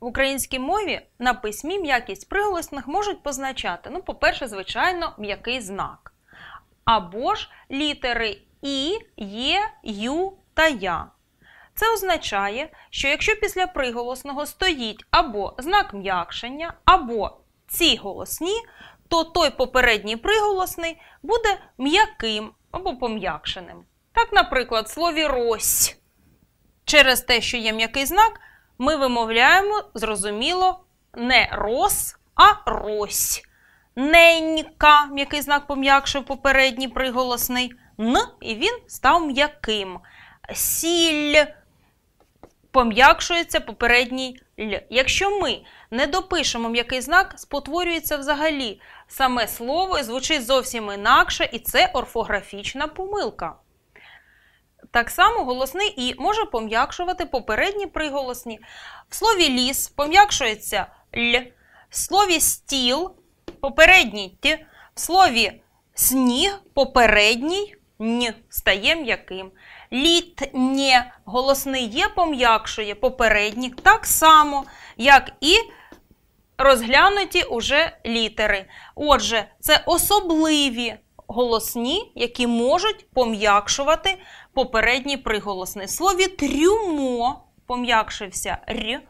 В українській мові на письмі м'якість приголосних можуть позначати, ну, по-перше, звичайно, м'який знак. Або ж літери І, Є, Ю та Я. Це означає, що якщо після приголосного стоїть або знак м'якшення, або ці голосні, то той попередній приголосний буде м'яким або пом'якшеним. Так, наприклад, в слові рось через те, що є м'який знак ми вимовляємо, зрозуміло, не рос, а рось. Ненька м'який знак пом'якшив попередній приголосний. Н, і він став м'яким. Сіль пом'якшується попередній л. Якщо ми не допишемо м'який знак, спотворюється взагалі саме слово і звучить зовсім інакше, і це орфографічна помилка. Так само голосний і може пом'якшувати попередні приголосні. В слові ліс пом'якшується л, в слові стіл попередній т, в слові сніг попередній н стає м'яким. Літ нє голосний є пом'якшує попередній так само, як і розглянуті уже літери. Отже, це особливі голосні, які можуть пом'якшувати попередні приголосний. В слові трюмо пом'якшився р,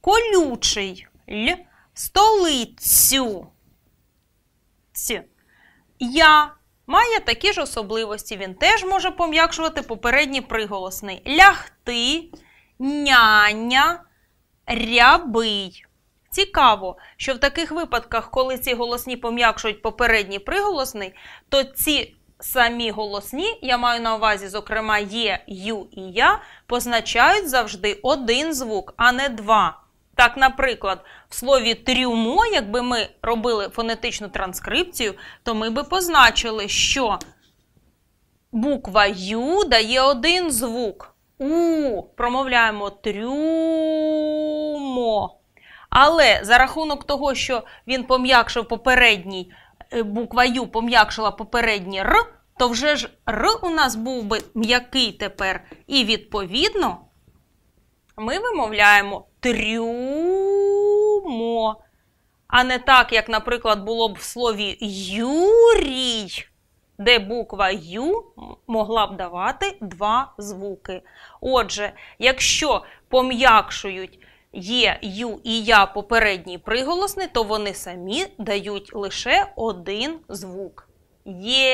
колючий л, столицю ць. Я має такі ж особливості. Він теж може пом'якшувати попередній приголосний. Лягти, няня, рябий. Цікаво, що в таких випадках, коли ці голосні пом'якшують попередній приголосний, то ці самі голосні, я маю на увазі, зокрема, є, ю і я, позначають завжди один звук, а не два. Так, наприклад, в слові трюмо, якби ми робили фонетичну транскрипцію, то ми би позначили, що буква Ю дає один звук. У, промовляємо трюмо. Але за рахунок того, що він пом'якшив попередній, е, буква Ю пом'якшила попередній Р, то вже ж Р у нас був би м'який тепер. І відповідно ми вимовляємо трюмо. А не так, як, наприклад, було б в слові Юрій, де буква Ю могла б давати два звуки. Отже, якщо пом'якшують є ю і я попередній приголосний, то вони самі дають лише один звук. Є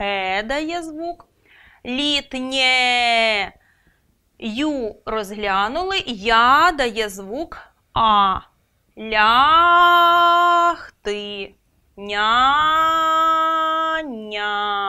е дає звук. Літнє. Ю розглянули, я дає звук А. Ляхти. Ня. Ня.